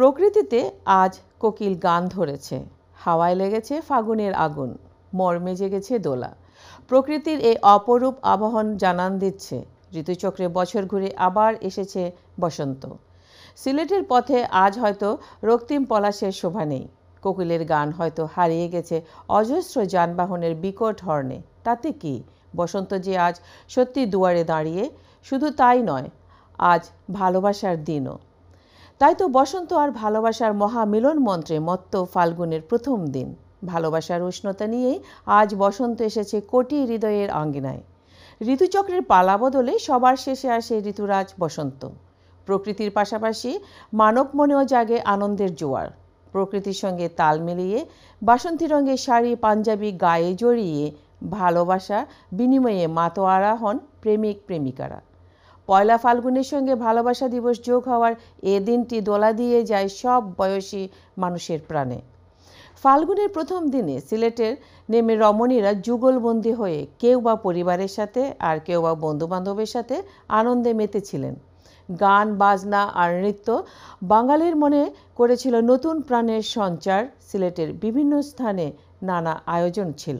প্রকৃতিতে আজ কোকিল গান ধরেছে হাওয়ায় লেগেছে ফাগুনের আগুন মর্মে জেগেছে দোলা প্রকৃতির এই অপরূপ আবহন জানান দিচ্ছে ঋতুচক্রে বছর ঘুরে আবার এসেছে বসন্ত সিলেটের পথে আজ হয়তো রক্তিম পলাশের শোভা নেই কোকিলের গান হয়তো হারিয়ে গেছে অজস্র যানবাহনের বিকট হর্নে তাতে কি বসন্ত যে আজ সত্যি দুয়ারে দাঁড়িয়ে শুধু তাই নয় আজ ভালোবাসার দিনও তাই তো বসন্ত আর ভালোবাসার মহামিলন মন্ত্রে মত্ত ফাল্গুনের প্রথম দিন ভালোবাসার উষ্ণতা নিয়েই আজ বসন্ত এসেছে কোটি হৃদয়ের আঙ্গিনায় ঋতুচক্রের পালা বদলে সবার শেষে আসে ঋতুরাজ বসন্ত প্রকৃতির পাশাপাশি মানব মনেও জাগে আনন্দের জোয়ার প্রকৃতির সঙ্গে তাল মিলিয়ে বাসন্তী রঙের শাড়ি পাঞ্জাবি গায়ে জড়িয়ে ভালোবাসা বিনিময়ে মাতোয়ারা হন প্রেমিক প্রেমিকারা পয়লা ফাল্গুনের সঙ্গে ভালোবাসা দিবস যোগ হওয়ার এ দিনটি দোলা দিয়ে যায় সব বয়সী মানুষের প্রাণে ফাল্গুনের প্রথম দিনে সিলেটের নেমে রমণীরা যুগলবন্দী হয়ে কেউ বা পরিবারের সাথে আর কেউ বা বন্ধুবান্ধবের সাথে আনন্দে মেতেছিলেন গান বাজনা আর নৃত্য বাঙালির মনে করেছিল নতুন প্রাণের সঞ্চার সিলেটের বিভিন্ন স্থানে নানা আয়োজন ছিল